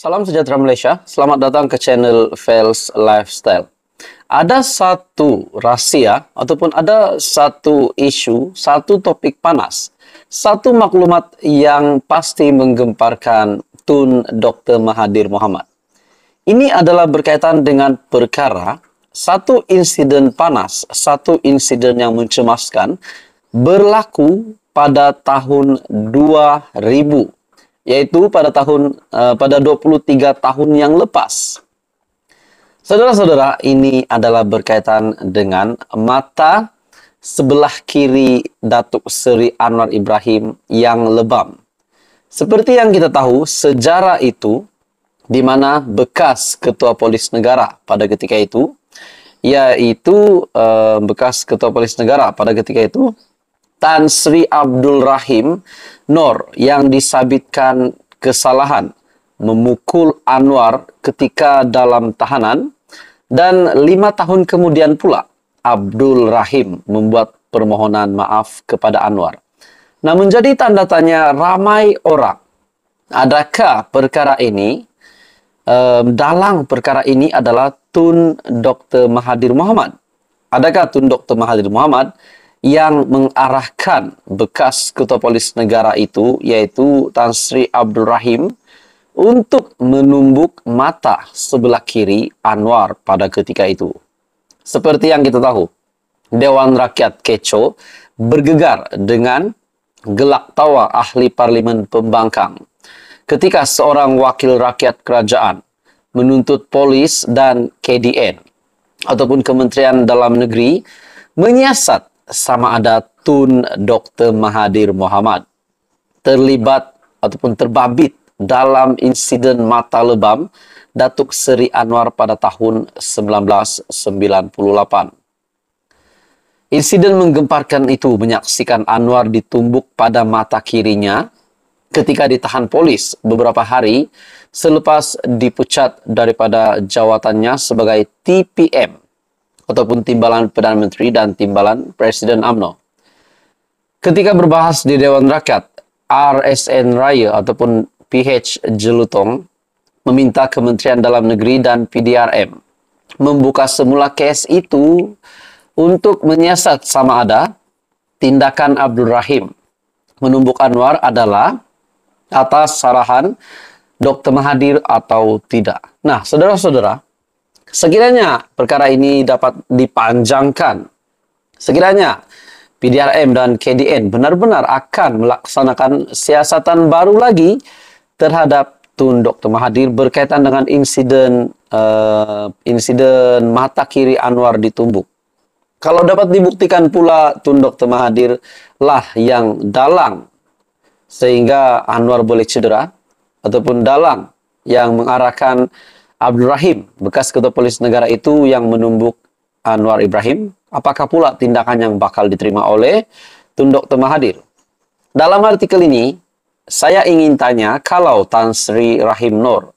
Salam sejahtera Malaysia, selamat datang ke channel Fels Lifestyle. Ada satu rahsia ataupun ada satu isu, satu topik panas, satu maklumat yang pasti menggemparkan Tun Dr. Mahathir Mohamad. Ini adalah berkaitan dengan perkara satu insiden panas, satu insiden yang mencemaskan berlaku pada tahun 2000 yaitu pada tahun uh, pada 23 tahun yang lepas. Saudara-saudara, ini adalah berkaitan dengan mata sebelah kiri Datuk Seri Anwar Ibrahim yang lebam. Seperti yang kita tahu, sejarah itu di mana bekas ketua polis negara pada ketika itu yaitu eh, bekas ketua polis negara pada ketika itu Tan Sri Abdul Rahim Nor yang disabitkan kesalahan memukul Anwar ketika dalam tahanan dan lima tahun kemudian pula Abdul Rahim membuat permohonan maaf kepada Anwar. Nah menjadi tanda tanya ramai orang, adakah perkara ini, um, dalang perkara ini adalah Tun Dr. Mahathir Muhammad? Adakah Tun Dr. Mahathir Muhammad yang mengarahkan bekas Ketua Polis Negara itu, yaitu Tan Sri Abdul Rahim, untuk menumbuk mata sebelah kiri Anwar pada ketika itu. Seperti yang kita tahu, Dewan Rakyat Keco bergegar dengan gelak tawa ahli parlimen pembangkang ketika seorang wakil rakyat kerajaan menuntut polis dan KDN ataupun Kementerian Dalam Negeri menyiasat sama ada Tun Dr. Mahathir Mohamad terlibat ataupun terbabit dalam insiden mata lebam Datuk Seri Anwar pada tahun 1998. Insiden menggemparkan itu menyaksikan Anwar ditumbuk pada mata kirinya ketika ditahan polis beberapa hari selepas dipecat daripada jawatannya sebagai TPM ataupun timbalan Perdana Menteri dan timbalan Presiden AMNO. Ketika berbahas di Dewan Rakyat, RSN Raya ataupun PH Jelutong meminta Kementerian Dalam Negeri dan PDRM membuka semula kes itu untuk menyiasat sama ada tindakan Abdul Rahim menumbuk Anwar adalah atas sarahan Dr. Mahathir atau tidak. Nah, saudara-saudara, Sekiranya perkara ini dapat dipanjangkan, sekiranya PDRM dan KDN benar-benar akan melaksanakan siasatan baru lagi terhadap Tun Dr. Mahathir berkaitan dengan insiden uh, insiden mata kiri Anwar ditumbuk. Kalau dapat dibuktikan pula Tun Dr. Mahathir lah yang dalang sehingga Anwar boleh cedera ataupun dalang yang mengarahkan Abdul Rahim, bekas ketua Polis negara itu yang menumbuk Anwar Ibrahim, apakah pula tindakan yang bakal diterima oleh Tunduk Temahadir? Dalam artikel ini, saya ingin tanya kalau Tan Sri Rahim Nur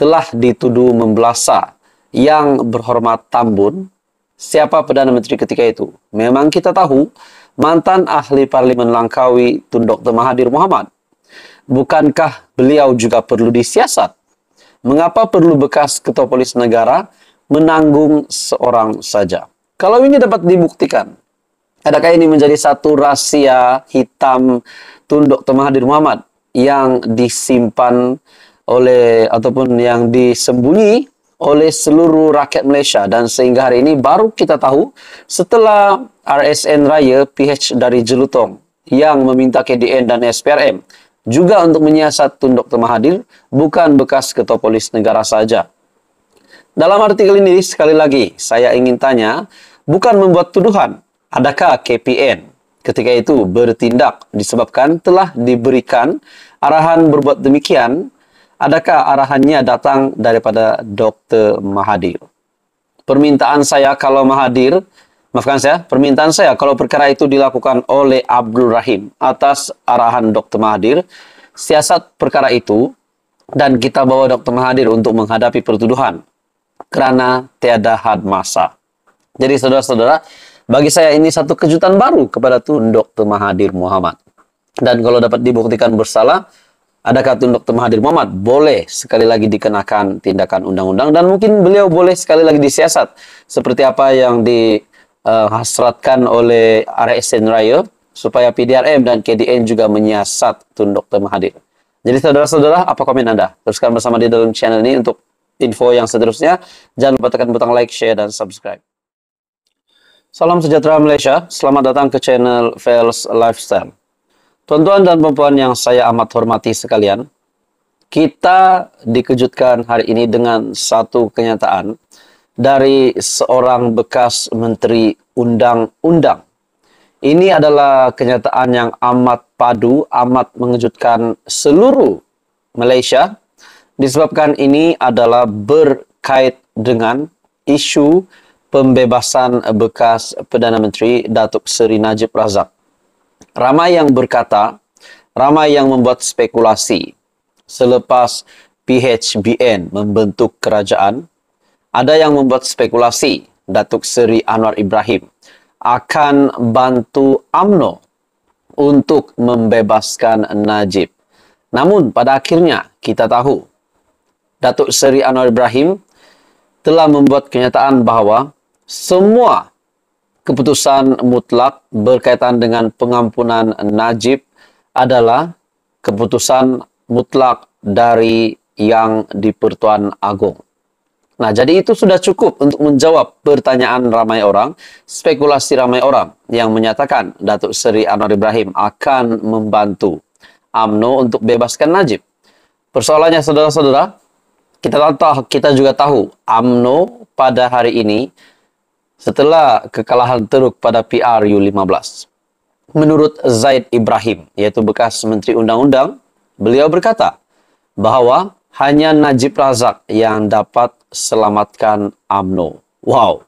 telah dituduh membelasa yang berhormat Tambun, siapa Perdana Menteri ketika itu? Memang kita tahu, mantan ahli Parlimen Langkawi Tunduk Temahadir Muhammad. Bukankah beliau juga perlu disiasat? Mengapa perlu bekas ketua polis negara menanggung seorang saja? Kalau ini dapat dibuktikan, adakah ini menjadi satu rahasia hitam tunduk Mahathir Muhammad yang disimpan oleh ataupun yang disembunyi oleh seluruh rakyat Malaysia dan sehingga hari ini baru kita tahu setelah RSN Raya PH dari Jelutong yang meminta KDN dan SPRM juga untuk menyiasat Tun Dr. Mahathir, bukan bekas Ketua Polis negara saja. Dalam artikel ini, sekali lagi, saya ingin tanya, bukan membuat tuduhan, adakah KPN ketika itu bertindak disebabkan telah diberikan arahan berbuat demikian, adakah arahannya datang daripada Dr. Mahathir? Permintaan saya kalau Mahathir maafkan saya, permintaan saya kalau perkara itu dilakukan oleh Abdul Rahim atas arahan Dr. Mahadir, siasat perkara itu dan kita bawa Dr. Mahadir untuk menghadapi pertuduhan karena tiada had masa. Jadi saudara-saudara, bagi saya ini satu kejutan baru kepada Tun Dr. Mahadir Muhammad. Dan kalau dapat dibuktikan bersalah, Adakah Tun Dr. Mahathir Muhammad boleh sekali lagi dikenakan tindakan undang-undang dan mungkin beliau boleh sekali lagi disiasat seperti apa yang di uh, hasratkan oleh RSN Raya supaya PDRM dan KDN juga menyiasat tunduk Dr. Mahathir. Jadi saudara-saudara, apa komen Anda? Teruskan bersama di dalam channel ini untuk info yang seterusnya. Jangan lupa tekan butang like, share, dan subscribe. Salam sejahtera Malaysia, selamat datang ke channel Fails Lifestyle. Tuan-tuan dan perempuan yang saya amat hormati sekalian, kita dikejutkan hari ini dengan satu kenyataan dari seorang bekas menteri undang-undang. Ini adalah kenyataan yang amat padu, amat mengejutkan seluruh Malaysia. Disebabkan ini adalah berkait dengan isu pembebasan bekas Perdana Menteri Datuk Seri Najib Razak. Ramai yang berkata, ramai yang membuat spekulasi selepas PHBN membentuk kerajaan Ada yang membuat spekulasi Datuk Seri Anwar Ibrahim akan bantu AMNO untuk membebaskan Najib. Namun pada akhirnya kita tahu Datuk Seri Anwar Ibrahim telah membuat kenyataan bahwa semua keputusan mutlak berkaitan dengan pengampunan Najib adalah keputusan mutlak dari yang di-Pertuan Agung. Nah, jadi itu sudah cukup untuk menjawab pertanyaan ramai orang, spekulasi ramai orang yang menyatakan Datuk Seri Anwar Ibrahim akan membantu AMNO untuk bebaskan Najib. Persoalannya saudara-saudara, kita tahu kita juga tahu AMNO pada hari ini setelah kekalahan teruk pada PRU 15. Menurut Zaid Ibrahim, yaitu bekas Menteri Undang-Undang, beliau berkata bahwa hanya Najib Razak yang dapat selamatkan AMNO. Wow.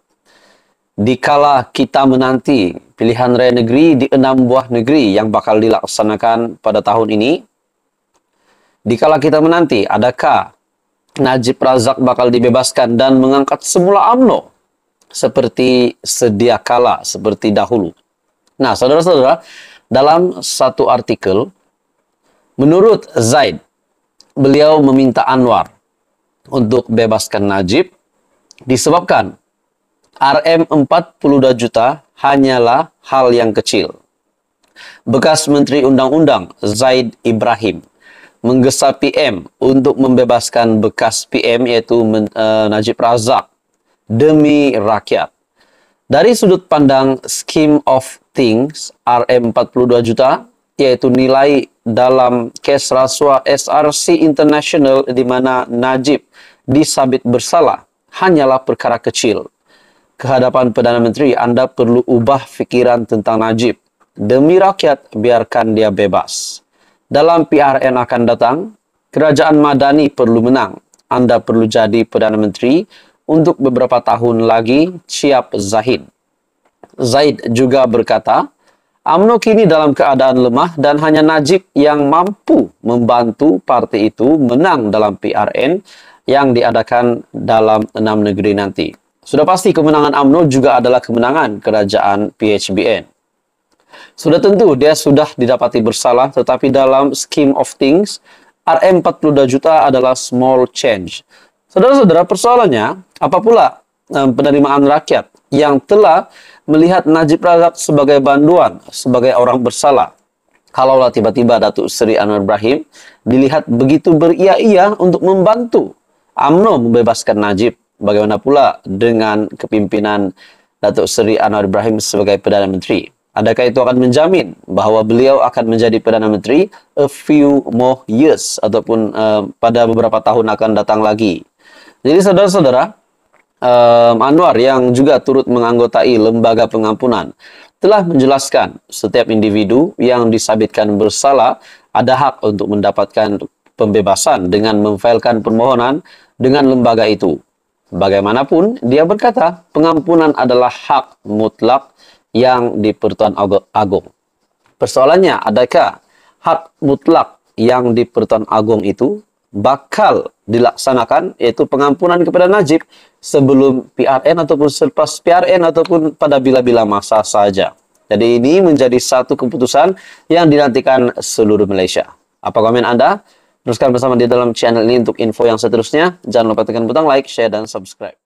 Dikala kita menanti pilihan raya negeri di enam buah negeri yang bakal dilaksanakan pada tahun ini, dikala kita menanti adakah Najib Razak bakal dibebaskan dan mengangkat semula AMNO seperti sedia kala, seperti dahulu. Nah, saudara-saudara, dalam satu artikel, menurut Zaid, beliau meminta Anwar untuk bebaskan Najib disebabkan RM 42 juta hanyalah hal yang kecil. Bekas Menteri Undang-Undang Zaid Ibrahim menggesa PM untuk membebaskan bekas PM yaitu eh, Najib Razak demi rakyat. Dari sudut pandang scheme of things RM 42 juta yaitu nilai dalam kes rasuah SRC International di mana Najib disabit bersalah hanyalah perkara kecil. Kehadapan Perdana Menteri, Anda perlu ubah fikiran tentang Najib. Demi rakyat, biarkan dia bebas. Dalam PRN akan datang, Kerajaan Madani perlu menang. Anda perlu jadi Perdana Menteri untuk beberapa tahun lagi, siap Zahid. Zaid juga berkata, AMNO kini dalam keadaan lemah dan hanya Najib yang mampu membantu parti itu menang dalam PRN yang diadakan dalam enam negeri nanti. Sudah pasti kemenangan AMNO juga adalah kemenangan kerajaan PHBN. Sudah tentu dia sudah didapati bersalah tetapi dalam scheme of things RM 42 juta adalah small change. Saudara-saudara persoalannya apa pula eh, penerimaan rakyat yang telah melihat Najib Razak sebagai banduan, sebagai orang bersalah. Kalaulah tiba-tiba Datuk Seri Anwar Ibrahim dilihat begitu beria-ia untuk membantu AMNO membebaskan Najib. Bagaimana pula dengan kepimpinan Datuk Seri Anwar Ibrahim sebagai Perdana Menteri? Adakah itu akan menjamin bahwa beliau akan menjadi Perdana Menteri a few more years ataupun uh, pada beberapa tahun akan datang lagi? Jadi saudara-saudara, um, Anwar yang juga turut menganggotai Lembaga Pengampunan telah menjelaskan setiap individu yang disabitkan bersalah ada hak untuk mendapatkan pembebasan dengan memfailkan permohonan dengan lembaga itu. Bagaimanapun, dia berkata pengampunan adalah hak mutlak yang dipertuan Agung. Persoalannya, adakah hak mutlak yang dipertuan Agung itu bakal dilaksanakan yaitu pengampunan kepada Najib sebelum PRN ataupun selepas PRN ataupun pada bila-bila masa saja. Jadi ini menjadi satu keputusan yang dinantikan seluruh Malaysia. Apa komen Anda? Teruskan bersama di dalam channel ini untuk info yang seterusnya. Jangan lupa tekan butang like, share, dan subscribe.